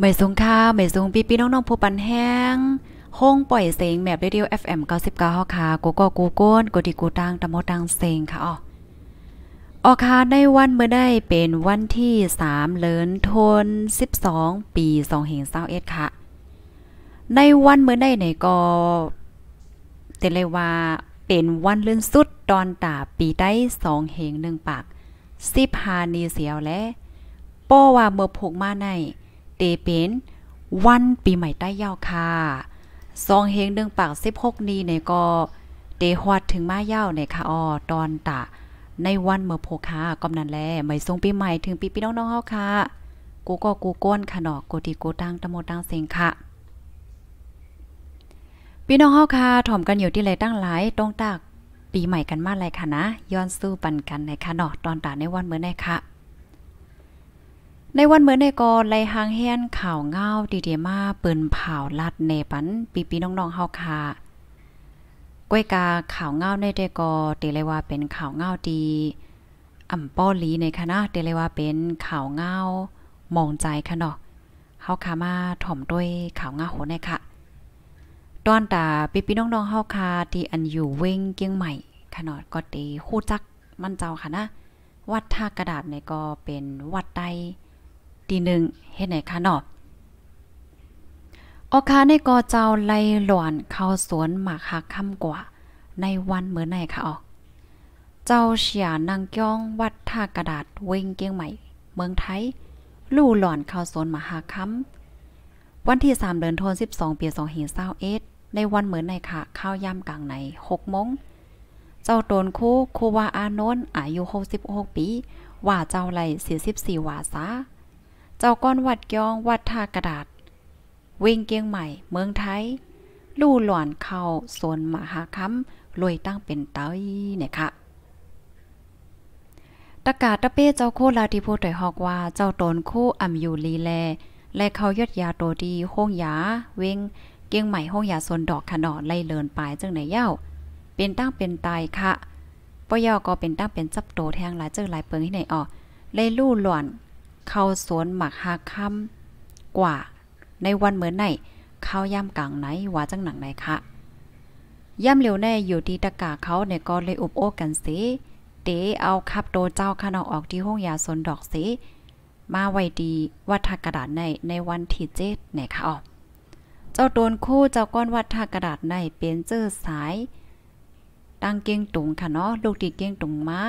หม่สงค่าไม่สงปีปีน้องๆผู้ปันแห้งห้องปล่อยเสียงแบบเรดิโอ FM 99ฮอค่ะกูก็กูโก้นกูดีกูตังตะโมตังเสียงค่ะอ๋อออคาในวันเมื่อได้เป็นวันที่3เลินทน12 ปี2เห็เศร้าเอ็ดค่ะ ในวันเมื่อได้ไหนก็เตเลว่าเป็นวันเลื่อนสุดตอนตาปีได้สองเหงหนึ่งปากสิบานีเสียวและป้อว่าเมื่อผูกมาในเตเป็นวันปีใหม่ใต้ยาวค่ะซองเฮงเดืองปาก16นี้เนี่ยก็เตฮอดถึงมาเยาใเนี่ยค่ะอ๋อตอนตะในวันเมื่อโพคากำนันแลไม่ทรงปีใหม่ถึงปีพี่น้องๆเฮาค่ะกูก็กูก้นขนอกกูตีกูตั้งตะโมตั้งเสียงค่ะพี่น้องเฮาค่ะถ่อมกันอยู่ที่ไรตั้งหลาย ต้องตากปีใหม่กันมาหลยค่ะ นะ ย้อนสู้ปันกันในค่ะเนาะตอนตาในวันเมื่อไหนค่ะในวันเหมือนในกอไลหางแหนข่าวเงาดีเดียมาเปิ้นเผาลัดเนปันปีปีน้องๆเฮาค่ะก้วยกาข่าวเงาในเดกอเตเลยว่าเป็นข่าวเงาดีอ่ำป้อลีในคณะเตเลยว่าเป็นข่าวเงามองใจค่ะเนาะเฮาค่ะมาถ่อมด้วยข่าวเงาโหในค่ะ ตอนตาปีปีน้องๆเฮาค่ะที่อันอยู่เว้งเกียงใหม่ขนาดก็ตีฮู้จักมันเจ้าค่ะนะ วัดท่ากระดาษในก็เป็นวัดใดตีหนึ่งเฮ็ดไหนคะเนาะออคาในกอเจ้าไล่หลอนเข้าสวนหมากหักค่ำกว่า ในวันเหมืออไหนคะออก เจ้าเฉียนางก้อง วัดท่ากระดาษเวงเกียงใหม่ เมืองไทย ลู่หลอนเข้าสวนหมาหักค่ำวันที่3เดือนธันวาคม12ปี2หินเศร้าเอดในวันเหมือนหนค่ะข้าวยำกลางหน6โมงเจ้าโตนคู่คูวาอานนท์อายุ66ปีว่าเจ้าไบส44ว่าซาเจ้าก้อนวัดยองวัดท่ากระดาษเวงเกียงใหม่เมืองไทยลู่หลวนเข้าโซนมหาค้ำรวยตั้งเป็นเต้เนี่ยค่ะ ตะกาตะเป้เจ้าโคลาทีโพถอยฮอกว่าเจ้าตนคู่อ่ำอยู่ลีแล และเขายอดยาโตดีห้องยาเวงเกียงใหม่ห้องยาโซนดอกขนอดไล่เลินปลายจังไหนเย้าเป็นตั้งเป็นตายค่ะปยอก็เป็นตั้งเป็นจับโตแทงหลายเจ้าหลายเปิงที่ไหนออกเลยลู่หลวนเข้าสวนหมักหาคำ กว่า ในวันเหมือนไหน เข้า ย่ำกลางไหนว่าจังหนังไหนคะ ย่ำเหลียวแน่อยู่ที่ ตะกาเขาในก็ เลยอุบโอ้กันสิเตเอาคับ โต เจ้าขนอออกที่ห้องยาสนดอก สิ มาไว้ดีวัฒกระดาษในในวันที่เจ็ดหนคะอ๋อเจ้า โดน คู่ เจ้าก้อนวัฒกระดาษในเป็นเจอสายตั้งเกียงตุงค่ะเนาะลูกทีเกียงตุงมา้า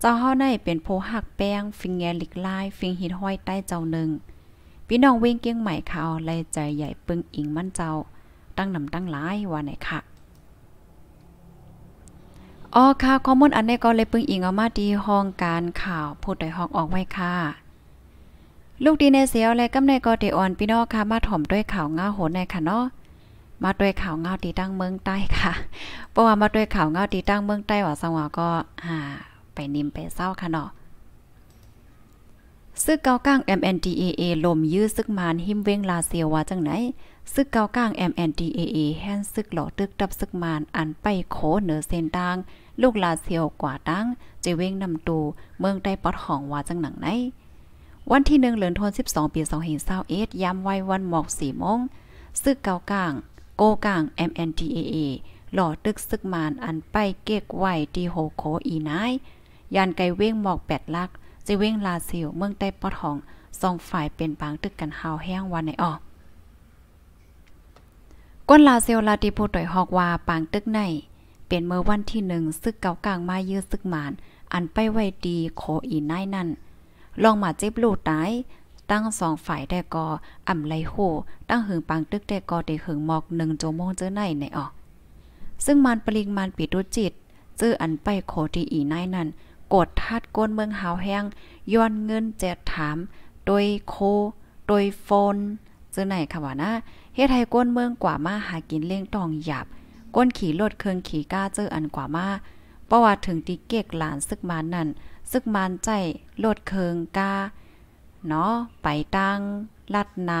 เจ้าเฮาในเป็นโพหักแป้ง ฟิงแงลิกลาย ฟิงหิดห้อยใต้เจ้าหนึ่งพี่น้องเวงเกียงใหม่เอาไล่ใจใหญ่ปึ้งอิงมั่นเจ้า ตั้งนำตั้งหลายว่าไหนค่ะอ๋อค่ะข้อมูลอันนี้ก็เลยปึ้งอิงเอามาดีห้องการข่าวพูดโดห้องออกไว้ค่ะ ลูกดีในเสียวและกำในกอเดออน พี่น้องค่ะ มาถ่อมด้วยข่าวง้าโหดในค่ะเนาะมาด้วยข่าวเงาตีตั้งเมืองใต้ค่ะ เพราะว่ามาด้วยข่าวเงาตีตั้งเมืองใต้ว่าสังวาก็อ่าไปนิ่มไปเศร้าค่ะเนาะซึกเกาก้าง MNTAA ลมยื้อซึกมานหิมเวงลาเซียวว่าจังไหน ซึกเกาก้าง MNTAA แห่นซึกหล่อตึกดับซึกมานอันไปโขเหนือเส้นตาง ลูกลาเซียวกว่าตัง จะเวงนำตู เมืองได้ปอดห้องว่าจังหนังไหน วันที่1เหลือนทน12ปี2521ยามไว้วันหมอก4โมงซึกเกาก้าง โกก้าง MNTAA หล่อตึกซึกมานอันไปเก๊กไว้ที่โหโคอีนายยานไกเว้งหมอกแปดลักจะเว้งลาซิวเมืองใต้ปอดห้อง สอง ฝ่ายเป็นปางตึกกันหาวแห้งวันในออกก้นลาเซลลาติโพต่อยฮอกว่าปางตึกในเป็นเมื่อวันที่หนึ่งซึกเก่ากลางมายื้อซึกหมาน อันไปไว้ดีโคอีนายนั่นลองมาเจ็บลูกตาย ตั้งสองฝ่ายได้กออ่ำไรโหตั้งหึงปางตึกได้กอเดหึงหมอกหนึ่งโจมงเจอในในออกซึ่งมันปริงมันปิดุจิตเจออันไปโคที่อีนายนั่นกดทัดก้นเมืองหาวแห้งย้อนเงินแจกถาม โดยโค โดยโฟนจึงไหนค่ะว่านะเฮ็ดให้ก้นเมืองกว่ามาหากินเลี้ยงตองหยับก้นขี่รถเครื่องขี่ก้าเจออันกว่ามาเพราะว่าถึงติเก๊กหลานซึกมานั่น ซึกมานใจรถเครื่องก้าเนาะไปตั้งลัดนา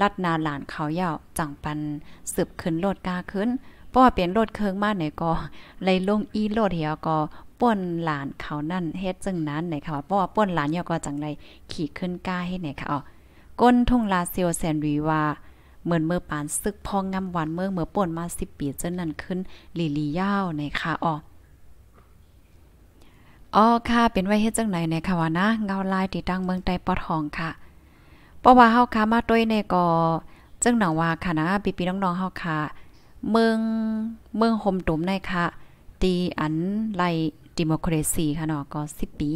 ลัดนาหลานเขาเย่าจังปันสืบขึ้นรถดกาขึ้น เพราะว่าเปลี่ยนรถเคืองมาไหนก็เลยลงอีโลดเหี่ยวก็ป้นหลานเขานั่นเฮ็ดจังนั้นไหนค่ะว่าเพราะว่าป้นหลานยอก็จังไรขี่ขึ้นก้าให้ไหนค่ะอ๋อก้นทุ่งลาเซียวแสนวีว่า เหมือนเมื่อปานซึกพองงำหวานเมื่อเมื่อป่นมาสิปีเจ้นั่นขึ้นลีลียาวในค่ะอ๋ออ๋อค่ะเป็นไว้เฮ็ดจังไหนในค่ะวานะเงาลายติดตั้งเมืองใต้ปอทองค่ะเพราะว่าเฮาค่ะมาต้วยในกอจังหนังว่าค่ะนะพี่ๆน้องๆเฮาค่ะเมืองเมืองห่มตุมในค่ะ ตีอันไลดิโมคราซีค่ะเนาะก็สิบปี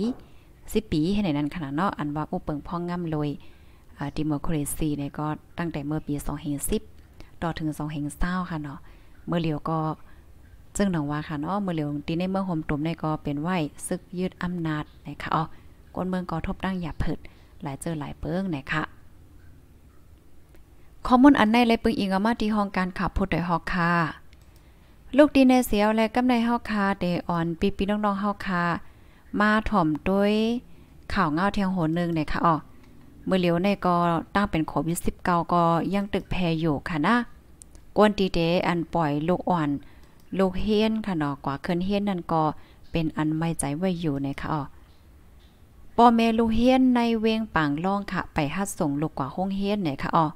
สิบปีให้ในนั้นขนาดเนาะอันว่าอู้เปิงพ่องง่ำเลยดิโมคราซีเนี่ยก็ตั้งแต่เมื่อปีสอง0สิบต่อถึงสองเเ้าค่ะเนาะเมื่อเหลียวก็ซึ่งหนองว่าค่ะเนาะเมื่อเหลียวตีในเมื่อโฮมตุ่มในก็เป็นไหวซึกยืดอำนาจนะคะอ๋อกวนเมืองก็ทบตั้งหยาเผิดหลายเจอหลายเปิ้ง นะคะคอมอนอันในเลยปึงอิงอามาที่ห้องการขับผู้โดยหอกค่ะลูกดีในเสียวและกำในเฮาคาเดอ่อนปีปีน้องๆเฮาคามาถ่อมด้วยข่าวเงาเทียงโหนึงเนี่ยค่ะอ๋อเมื่อเหลียวในก็ตั้งเป็นโควิด19ก็ยังตึกแพอยู่ค่ะนะ กวนตีเดอันปล่อยลูกอ่อน ลูกเฮียนค่ะเนาะกว่าเคินเฮียนนั่นก็เป็นอันไม่ใจไว้อยู่ในค่ะอ๋อปอเมลูเฮียนในเวงปางล่องค่ะ ไปฮัดส่งลูกกว่าห้องเฮียนเนี่ยค่ะอ๋อ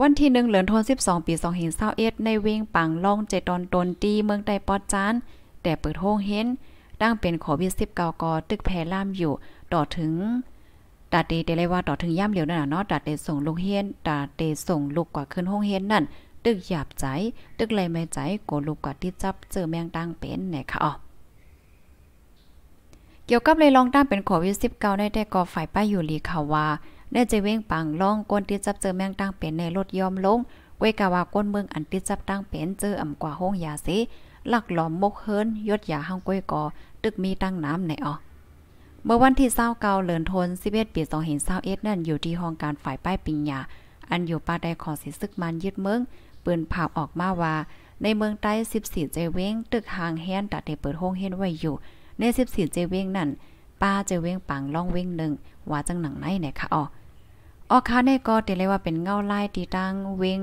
วันที่หนึ่งเหลือนทน12ปี2เห็นเศร้าเอ็ดในเวงปังล่องเจตอนตนตีเมืองใต้ปอดจาน แต่เปิดโฮงเห็นดั้งเป็นขอวิสิบเกากอ ตึกแพล่ามอยู่ ต่อถึงตาเตเดเลยว่าต่อถึงย่มเหลียวนั่นน่ะเนาะตาเตส่งลูกเฮียนตาเตส่งลูกกว่าขึ้นห้องเฮียนนั่นตึกหยาบใจตึกไรไม่ใจโกลูกกว่าที่จับเจอแมงตั้งเป็นหน่ค่ะอ๋อเกี่ยวกับเลยลองตั้งเป็นขอวิสิบเกาได้แต่ก่อฝ่ายป้ายอยู่ลีค่ะว่าแน่ใจเว้งปังล่องก้นที่จับเจอแมงตั้งเป็นในรถยอมลงกวยกะว่าก้นเมืองอันที่จับตั้งเป็นเจออ่ำกว่าห้องยาเสหลักหลอมมกเฮินยศยาห้างกวยกอตึกมีตั้งน้ำในอ๋อเมื่อวันที่เศร้าเกาเหลินทน11ปี2เ2 1นั่นอยู่ที่ห้องการฝ่ายป้ายปิญญาอันอยู่ป่าไดขอสิซึกมันยึดเมืองปืนผ่าออกมาว่า ในเมืองใต้14เจเว้งตึกหางแฮนตัดได้เปิดห้องเฮนไว้อยู่ ใน14เจเว้งนั่นป้าเจอเว้งปังล่องเว้งหนึ่งว่าจังหนังไหนเนี่ยค่ะอ๋อออค่ะในก็เตเลยว่าเป็นเงาไล่ตีตั้งเว้ง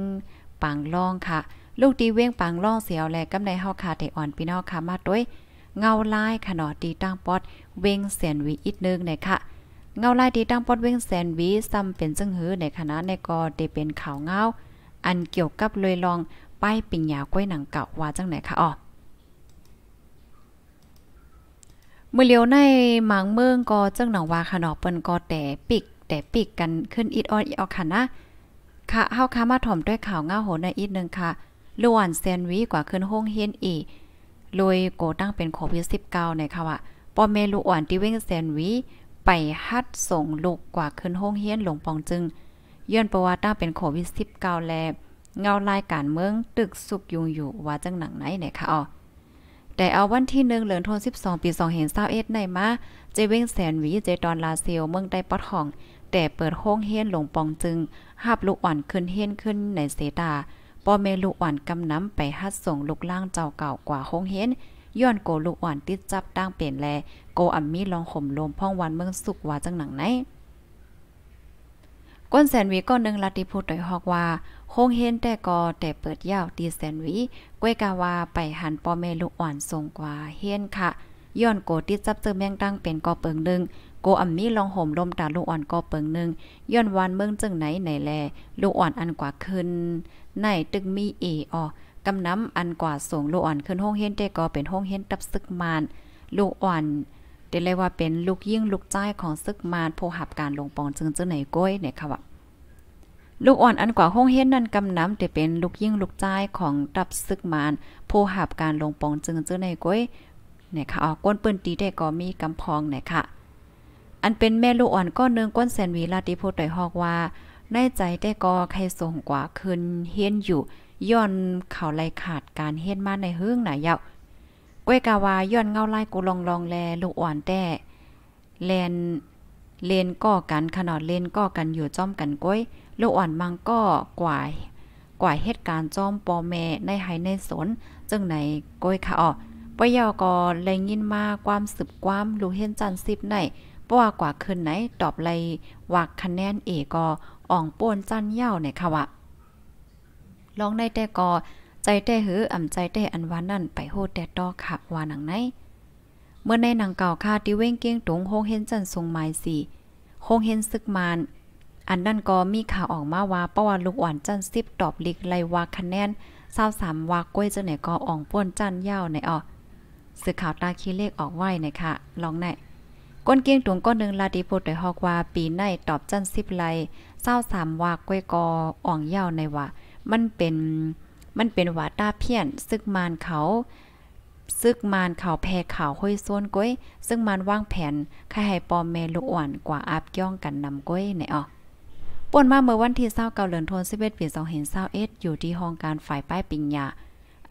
ปังล่องค่ะ ลูกตีเว้งปังล่องเสียวแลกำในเฮาคาเตอ่อนพี่น้องค่ะมาด้วย เงาไล่ขนอตีตั้งป๊อดเว้งแสนวีอีกนึงเนี่ยค่ะ เงาไล่ตีตั้งปอดเว้งแซนวีซ้ำเป็นซึ่งหือในคณะในกอเดเป็นข่าวเงา อันเกี่ยวกับเลยลองป้ายปิญญาก้วยหนังเก่าว่าจังไหนคะอ๋อเมื่อเลียวในหมางเมืองก็เจ้าหนองว่าขนอเปิ้นก็แต่ปิกแต่ปิกกันขึ้นอิดออดอีออกค่ะนะ ค่ะเฮาค้ามาถ่อมด้วยข่าวง่าโหในอีกนึ่งค่ะล้วนแซนวีกว่าขึ้นห้องเฮียนอีโดยโกตั้งเป็นโควิด19ในค่ะว่าปอเมลูอ่อนที่เว้งแซนวีไปฮัดส่งลูกกว่าขึ้นห้องเฮียนหลงปองจึงย้อนประวัติตั้งเป็นโควิด19แลเงารายการเมืองตึกสุกยุงอยู่ว่าจังหนังไหนไหนค่ะอ๋อแต่เอาวันที่หนึ่งเหลืองทน12 ปี2เห็นเศร้าเอ็ดในมา เจเิ่งแสนวีเจดอนลาเซลเมืองใต้ปอดห้อง แต่เปิดห้องเฮียนหลงปองจึงหับลูกอ่อนขึ้นเฮียนขึ้นในเสตาปอเมลูกอ่อนกำน้ำไปฮัดส่งลูกล่างเจ้าเก่ากว่าห้องเฮียนย้อนโกลูกอ่อนติดจับตั้งเปลี่ยนแล โกอัมมีลองข่มลมพ่องวันเมืองสุกว่าจังหนังไหนก้นแสนวีก้อนหนึ่งลาติพูดโดยฮอกว่าโฮงเฮนแต่กอแต่เปิดยาวตีแสนวี กวยกาวาไปหันปอเมลูกอ่อนส่งกว่าเฮียนค่ะย้อนโกติดจับเจอแมงตั้งเป็นกอเปิงหนึ่งโกอัมมีลองห่มลมตาลูกอ่อนกอเปิงหนึ่งย้อนวานเมืองจึงไหนไหนแลลูกอ่อนอันกว่าขึ้นในตึกมีเอออกำน้ำอันกว่าส่งลูกอ่อนขึ้น ห้องเฮนแต่กอเป็นห้องเฮนตับซึกมานลูกอ่อนเดเลยว่าเป็นลูกยิ่งลูกใจของซึกมานผู้หับการลงปองจึงจึงไหนก้อยเนี่ยค่ะว่าลูกอ่อนอันกว่าห้องเฮ็ดนั่นกำน้ำแต่เป็นลูกยิ่งลูกจ้ายของตับซึกมานผู้หับการลงปองจึงเจอในก้อยเนี่ยค่ะออกก้นปืนตีได้ก็มีกำพองเนี่ยค่ะ อันเป็นแม่ลูกอ่อนก็เนืองก้นแสนวีลาติโพต่อยฮอกว่าได้ใจได้ก็ใครส่งกว่าคืนเฮียนอยู่ย้อนเขาไลขาดการเฮ็ดมาในเฮืองหนายาวก้วยกาวาย้อนเงาไล่กูลองลองแลลูกอ่อนแต่แลนเลนก่อกันขนาดเลนก่อกันอยู่จ้อมกันก้อยลูกอ่อนมังก็กว่าย กว่าเหตุการณ์จ้อมปอแม่ในไฮในสนจึงไหนก้อยค่ะอ๋อปยอกอแรงยินมาความสืบความรู้เห็นจันทร์สิบไหนเพราะว่ากว่าคืนไหนตอบไลวักคะแนนเอกอ่องป่นจันเย่าในค่ะวะลองในแต่กอใจแต่หืออ่ำใจแต่อันวานนั่นไปโหดแต่ต่อค่ะว่าหนังไหนเมื่อในหนังเก่าค่ะที่เว้งเก้งตงโฮงเฮนจันทรงหมายสี่ โฮงเฮนซึกมาน อันนั่นก็มีข่าวออกมาว่าป้าวลูกอ่อนจันซิบ ตอบลิกไลว่าคะแนนเศร้าสามวากล้วยจังไหนก็อ่องป้วนจันยาวในอ่อสื่อข่าวตาคีเลขออกไหว้นะคะลองไหนก้นเกียงตวงก้อนหนึ่งลาดีโพดโดยฮอกว่า ปีในตอบจันซิบไลเศร้าสามวากล้วยกออ่องยาวในว่ามันเป็นมันเป็นว่าตาเพี้ยน ซึกมานเขาซึกมานข่าวแพ่ข่าวห้อยซ้นก้อยซึ่งมานว่างแผนค่าให้ปอมแม่ลูกอ่อนกว่าอับย่องกันนำก้อยในออป่นมาเมื่อวันที่29เดือนธันวาคม11ปี2021อยู่ที่ห้องการฝ่ายป้ายปิญญา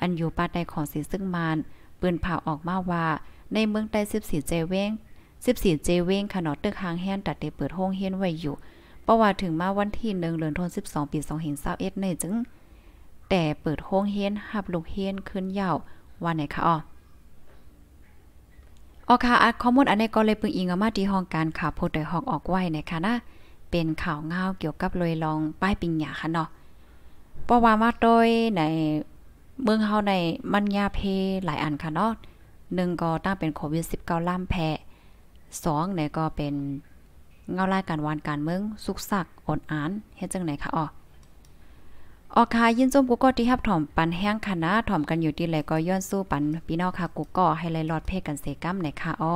อันอยู่ป้าใดของสีซึ่งมานปืนผ่าออกมาว่าในเมืองใต้14เจเว้ง14เจเว้งขนอตึกหางแหนตัดได้เปิดห้องเฮียนไว้อยู่ประว่าถึงมาวันที่1เดือนธันวาคม12ปี2021ในจึงแต่เปิดห้องเฮียนหับลูกเฮียนขึ้นยาวว่าไหนคะอ๋อออ ค่ะข้อมูลอันนี้ก็เลยปึงอิงออกมาที่ห้องการข่าวโพดโดยหอกออกไว้นะคะนะเป็นข่าวเงาเกี่ยวกับเลยลองป้ายปิงหยาค่ะเนาะ เพราะว่ามาโดยในเมืองเฮาในมันยาเพหลายอันค่ะเนาะหนึ่งก็ตั้งเป็นโควิด19ล่ามแพ้สองเนี่ยก็เป็นเงาไล่การวานการเมือง สุกสักอ่อนอานเฮ็ดจังไหนคะอ๋อออค่ะยินจมกูก็ที่ฮับถ่อมปันแห้งคณะถ่อมกันอยู่ที่ไหนก็ย้อนสู้ปันพี่น้องค่ะกูก็ให้ไหลรอดเพ่กันเซกัมไหนค่ะอ้อ